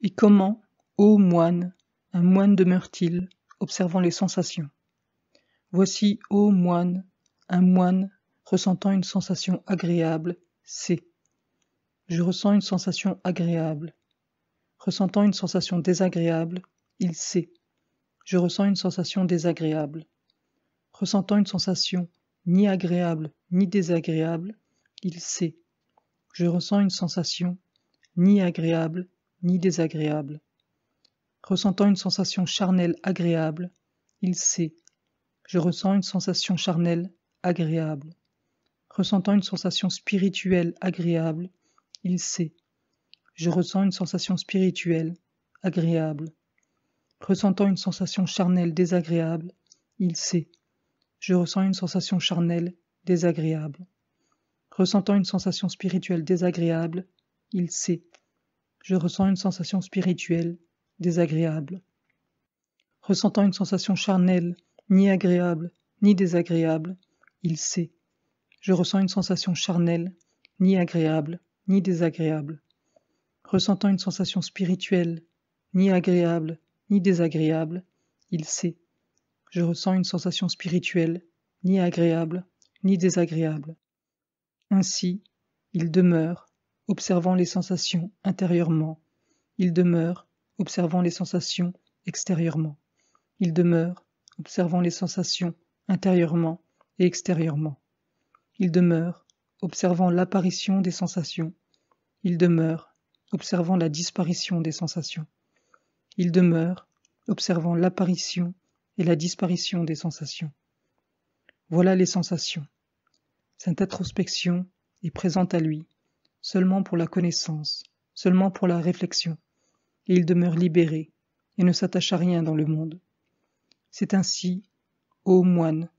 Et comment, ô moine, un moine demeure-t-il, observant les sensations Voici, ô moine, un moine ressentant une sensation agréable, c'est. Je ressens une sensation agréable. Ressentant une sensation désagréable, il sait. Je ressens une sensation désagréable. Ressentant une sensation ni agréable ni désagréable, il sait. Je ressens une sensation ni agréable ni désagréable. Ressentant une sensation charnelle agréable, il sait. Je ressens une sensation charnelle agréable. Ressentant une sensation spirituelle agréable, il sait. Je ressens une sensation spirituelle agréable. Ressentant une sensation charnelle désagréable, il sait. Je ressens une sensation charnelle désagréable. Ressentant une sensation spirituelle désagréable, il sait je ressens une sensation spirituelle, désagréable. Ressentant une sensation charnelle, ni agréable, ni désagréable, il sait. Je ressens une sensation charnelle, ni agréable, ni désagréable. Ressentant une sensation spirituelle, ni agréable, ni désagréable, il sait. Je ressens une sensation spirituelle, ni agréable, ni désagréable. Ainsi, il demeure, observant les sensations intérieurement. Il demeure, observant les sensations extérieurement. Il demeure, observant les sensations intérieurement et extérieurement. Il demeure, observant l'apparition des sensations. Il demeure, observant la disparition des sensations. Il demeure, observant l'apparition et la disparition des sensations. Voilà les sensations. Cette introspection est présente à lui seulement pour la connaissance, seulement pour la réflexion, et il demeure libéré, et ne s'attache à rien dans le monde. C'est ainsi, ô moine,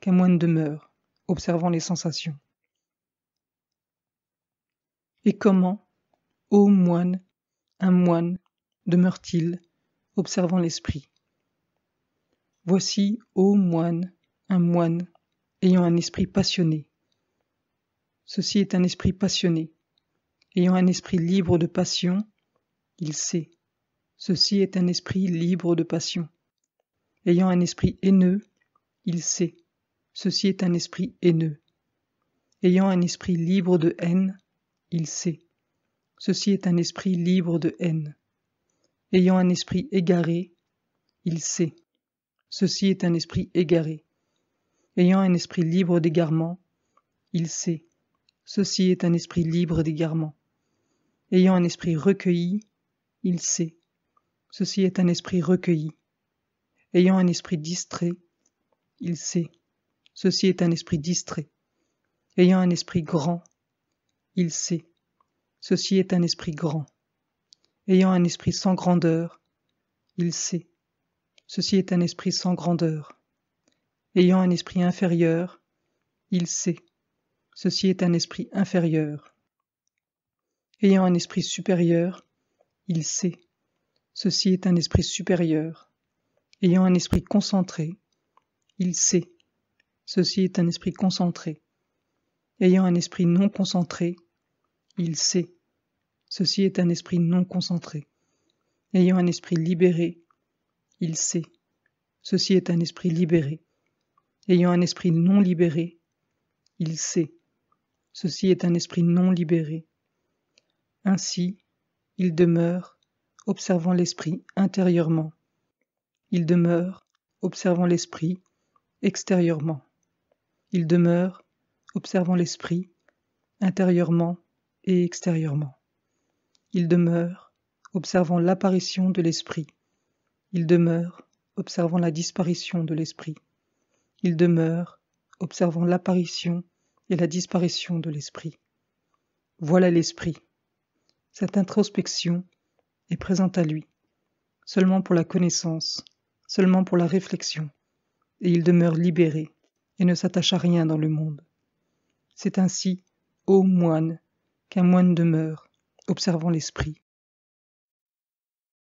qu'un moine demeure, observant les sensations. Et comment, ô moine, un moine demeure-t-il, observant l'esprit Voici, ô moine, un moine ayant un esprit passionné. Ceci est un esprit passionné, Ayant un esprit libre de passion, il sait. Ceci est un esprit libre de passion. Ayant un esprit haineux, il sait. Ceci est un esprit haineux. Ayant un esprit libre de haine, il sait. Ceci est un esprit libre de haine. Ayant un esprit égaré, il sait. Ceci est un esprit égaré. Ayant un esprit libre d'égarement, il sait. Ceci est un esprit libre d'égarement. Ayant un esprit recueilli, il sait. Ceci est un esprit recueilli. Ayant un esprit distrait, il sait. Ceci est un esprit distrait. Ayant un esprit grand, il sait. Ceci est un esprit grand. Ayant un esprit sans grandeur, il sait. Ceci est un esprit sans grandeur. Ayant un esprit inférieur, il sait. Ceci est un esprit inférieur. Ayant un esprit supérieur, il sait. Ceci est un esprit supérieur. Ayant un esprit concentré, il sait. Ceci est un esprit concentré. Ayant un esprit non concentré, il sait. Ceci est un esprit non concentré. Ayant un esprit libéré, il sait. Ceci est un esprit libéré. Ayant un esprit non libéré, il sait. Ceci est un esprit non libéré. Ainsi, il demeure, observant l'esprit intérieurement. Il demeure, observant l'esprit extérieurement. Il demeure, observant l'esprit intérieurement et extérieurement. Il demeure, observant l'apparition de l'esprit. Il demeure, observant la disparition de l'esprit. Il demeure, observant l'apparition et la disparition de l'esprit. Voilà l'esprit. Cette introspection est présente à lui, seulement pour la connaissance, seulement pour la réflexion, et il demeure libéré et ne s'attache à rien dans le monde. C'est ainsi, ô moine, qu'un moine demeure, observant l'esprit,